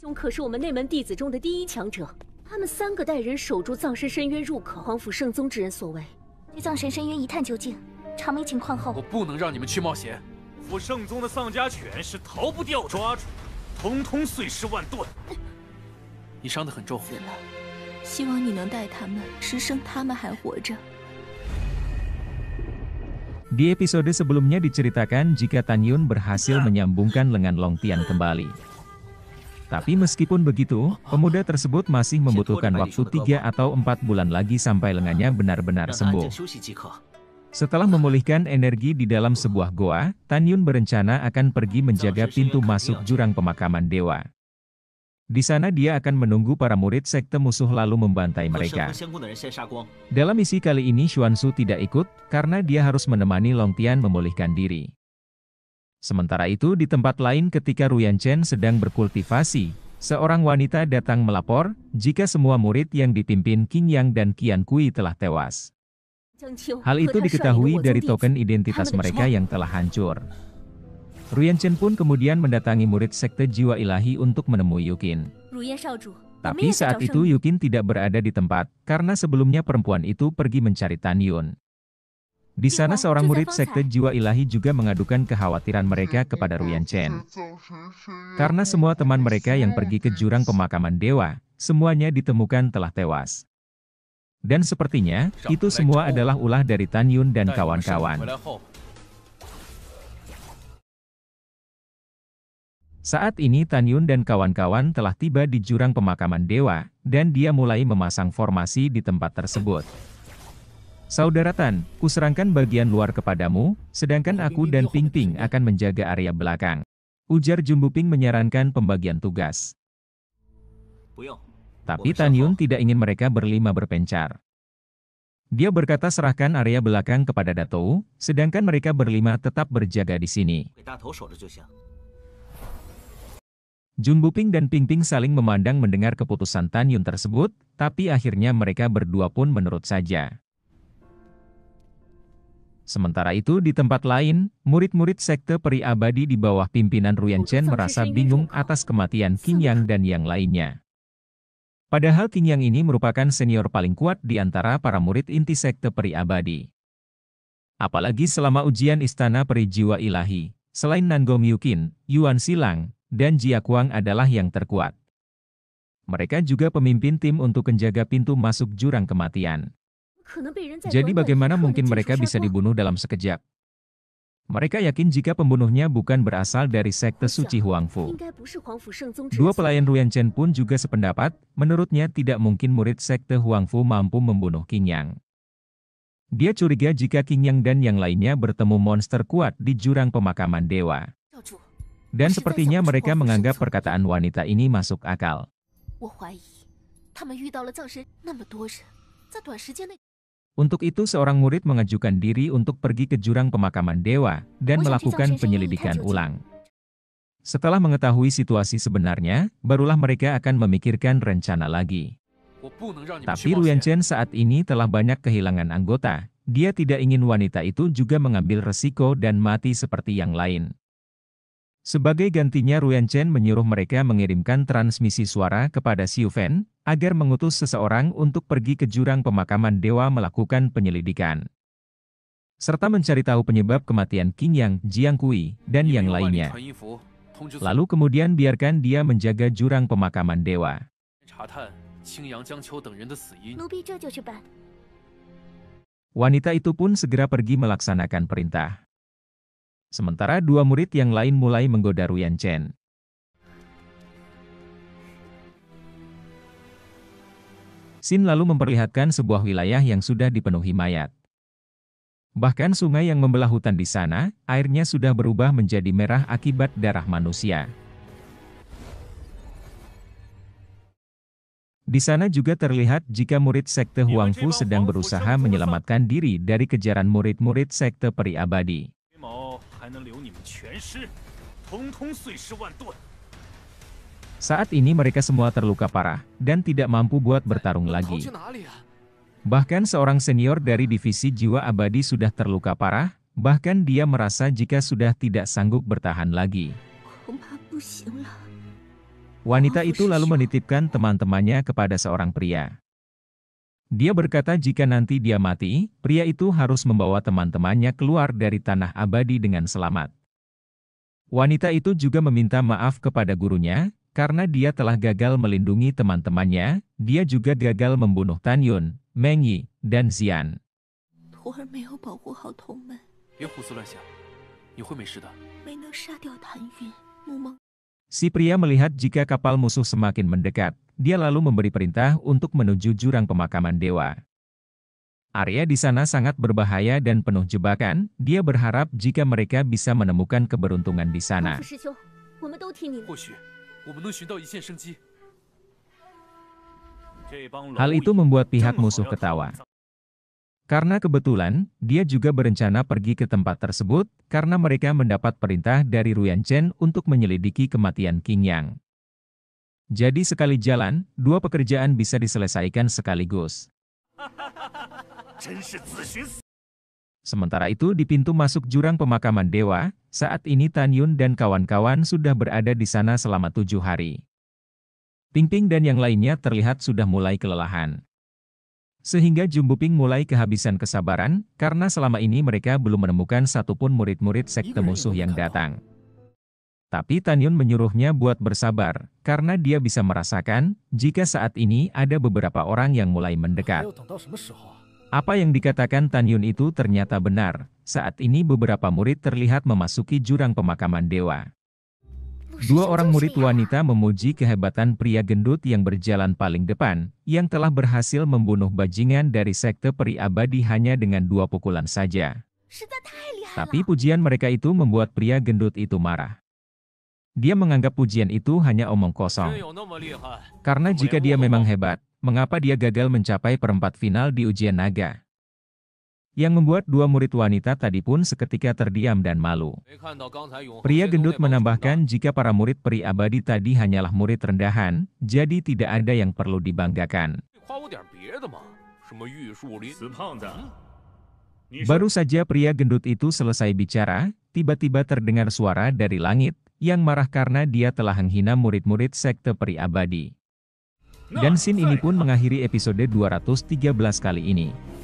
兄可是我们内门弟子中的第一强者，他们三个带人守住葬身深渊入口，皇甫圣宗之人所为，去葬神深渊一探究竟，查明情况后，我不能让你们去冒险，皇圣宗的丧家犬是逃不掉抓住，通通碎尸万段。你伤得很重，死了，希望你能带他们，只剩他们还活着。Di episode sebelumnya diceritakan jika Tanyun berhasil menyambungkan lengan Longtian kembali. Tapi meskipun begitu, pemuda tersebut masih membutuhkan waktu 3 atau 4 bulan lagi sampai lengannya nah, benar-benar sembuh. Setelah memulihkan energi di dalam sebuah goa, Tan Yun berencana akan pergi menjaga pintu masuk jurang pemakaman dewa. Di sana dia akan menunggu para murid sekte musuh lalu membantai mereka. Dalam misi kali ini Xuansu tidak ikut, karena dia harus menemani Long Tian memulihkan diri. Sementara itu di tempat lain ketika Ruyan Chen sedang berkultivasi, seorang wanita datang melapor, jika semua murid yang dipimpin Qin Yang dan Qian Kui telah tewas. Hal itu diketahui dari token identitas mereka yang telah hancur. Ruyan Chen pun kemudian mendatangi murid sekte jiwa ilahi untuk menemui Yukin. Tapi saat itu Yukin tidak berada di tempat, karena sebelumnya perempuan itu pergi mencari Tan Yun. Di sana seorang murid sekte jiwa ilahi juga mengadukan kekhawatiran mereka kepada Ruyan Chen. Karena semua teman mereka yang pergi ke jurang pemakaman dewa, semuanya ditemukan telah tewas. Dan sepertinya, itu semua adalah ulah dari Tan Yun dan kawan-kawan. Saat ini Tan Yun dan kawan-kawan telah tiba di jurang pemakaman dewa, dan dia mulai memasang formasi di tempat tersebut. Saudara Tan, kuserangkan bagian luar kepadamu, sedangkan aku dan Ping Ping akan menjaga area belakang. Ujar Jumbu Ping menyarankan pembagian tugas. Tapi Tan Yun tidak ingin mereka berlima berpencar. Dia berkata serahkan area belakang kepada Dato, sedangkan mereka berlima tetap berjaga di sini. Jun Buping dan Ping Ping saling memandang mendengar keputusan Tan Yun tersebut, tapi akhirnya mereka berdua pun menurut saja. Sementara itu di tempat lain, murid-murid sekte peri abadi di bawah pimpinan Ruyan Chen merasa bingung atas kematian Qin Yang dan yang lainnya. Padahal Qin Yang ini merupakan senior paling kuat di antara para murid inti sekte peri abadi. Apalagi selama ujian istana peri jiwa ilahi, selain Nanggong Yukin, Yuan Silang, dan Jia Kuang adalah yang terkuat. Mereka juga pemimpin tim untuk menjaga pintu masuk jurang kematian. Jadi bagaimana mungkin mereka bisa dibunuh dalam sekejap? Mereka yakin jika pembunuhnya bukan berasal dari sekte suci Huangfu. Dua pelayan Ruyan Chen pun juga sependapat, menurutnya tidak mungkin murid sekte Huangfu mampu membunuh King Yang. Dia curiga jika King Yang dan yang lainnya bertemu monster kuat di jurang pemakaman dewa. Dan sepertinya mereka menganggap perkataan wanita ini masuk akal. Untuk itu seorang murid mengajukan diri untuk pergi ke jurang pemakaman dewa dan melakukan penyelidikan ulang. Setelah mengetahui situasi sebenarnya, barulah mereka akan memikirkan rencana lagi. Tapi Chen saat ini telah banyak kehilangan anggota, dia tidak ingin wanita itu juga mengambil resiko dan mati seperti yang lain. Sebagai gantinya Ruan Chen menyuruh mereka mengirimkan transmisi suara kepada Xiu Fan, agar mengutus seseorang untuk pergi ke jurang pemakaman dewa melakukan penyelidikan. Serta mencari tahu penyebab kematian King Yang, Jiang Kui, dan yang lainnya. Lalu kemudian biarkan dia menjaga jurang pemakaman dewa. Wanita itu pun segera pergi melaksanakan perintah. Sementara dua murid yang lain mulai menggoda Ruyan Chen. Sin lalu memperlihatkan sebuah wilayah yang sudah dipenuhi mayat. Bahkan sungai yang membelah hutan di sana, airnya sudah berubah menjadi merah akibat darah manusia. Di sana juga terlihat jika murid sekte Huangfu sedang berusaha menyelamatkan diri dari kejaran murid-murid sekte peri abadi. Saat ini mereka semua terluka parah, dan tidak mampu buat bertarung lagi. Bahkan seorang senior dari divisi jiwa abadi sudah terluka parah, bahkan dia merasa jika sudah tidak sanggup bertahan lagi. Ya Wanita itu lalu ya menitipkan teman-temannya kepada seorang pria. Dia berkata jika nanti dia mati, pria itu harus membawa teman-temannya keluar dari tanah abadi dengan selamat. Wanita itu juga meminta maaf kepada gurunya, karena dia telah gagal melindungi teman-temannya, dia juga gagal membunuh Tan Yun, Meng Yi, dan Xian. Si pria melihat jika kapal musuh semakin mendekat, dia lalu memberi perintah untuk menuju jurang pemakaman dewa. Area di sana sangat berbahaya dan penuh jebakan, dia berharap jika mereka bisa menemukan keberuntungan di sana. Hal itu membuat pihak musuh ketawa. Karena kebetulan, dia juga berencana pergi ke tempat tersebut, karena mereka mendapat perintah dari Ruyan Chen untuk menyelidiki kematian King Yang. Jadi sekali jalan, dua pekerjaan bisa diselesaikan sekaligus. Sementara itu di pintu masuk jurang pemakaman dewa, saat ini Tan Yun dan kawan-kawan sudah berada di sana selama tujuh hari. Ping Ping dan yang lainnya terlihat sudah mulai kelelahan. Sehingga Jumbo Ping mulai kehabisan kesabaran, karena selama ini mereka belum menemukan satupun murid-murid sekte musuh yang datang. Tapi Tan Yun menyuruhnya buat bersabar, karena dia bisa merasakan, jika saat ini ada beberapa orang yang mulai mendekat. Apa yang dikatakan Tan Yun itu ternyata benar, saat ini beberapa murid terlihat memasuki jurang pemakaman dewa. Dua orang murid wanita memuji kehebatan pria gendut yang berjalan paling depan, yang telah berhasil membunuh bajingan dari sekte peri abadi hanya dengan dua pukulan saja. Tapi pujian mereka itu membuat pria gendut itu marah. Dia menganggap pujian itu hanya omong kosong. Karena jika dia memang hebat, mengapa dia gagal mencapai perempat final di ujian naga. Yang membuat dua murid wanita tadi pun seketika terdiam dan malu. Pria gendut menambahkan jika para murid peri abadi tadi hanyalah murid rendahan, jadi tidak ada yang perlu dibanggakan. Baru saja pria gendut itu selesai bicara, tiba-tiba terdengar suara dari langit, yang marah karena dia telah menghina murid-murid sekte peri abadi. Dan scene ini pun mengakhiri episode 213 kali ini.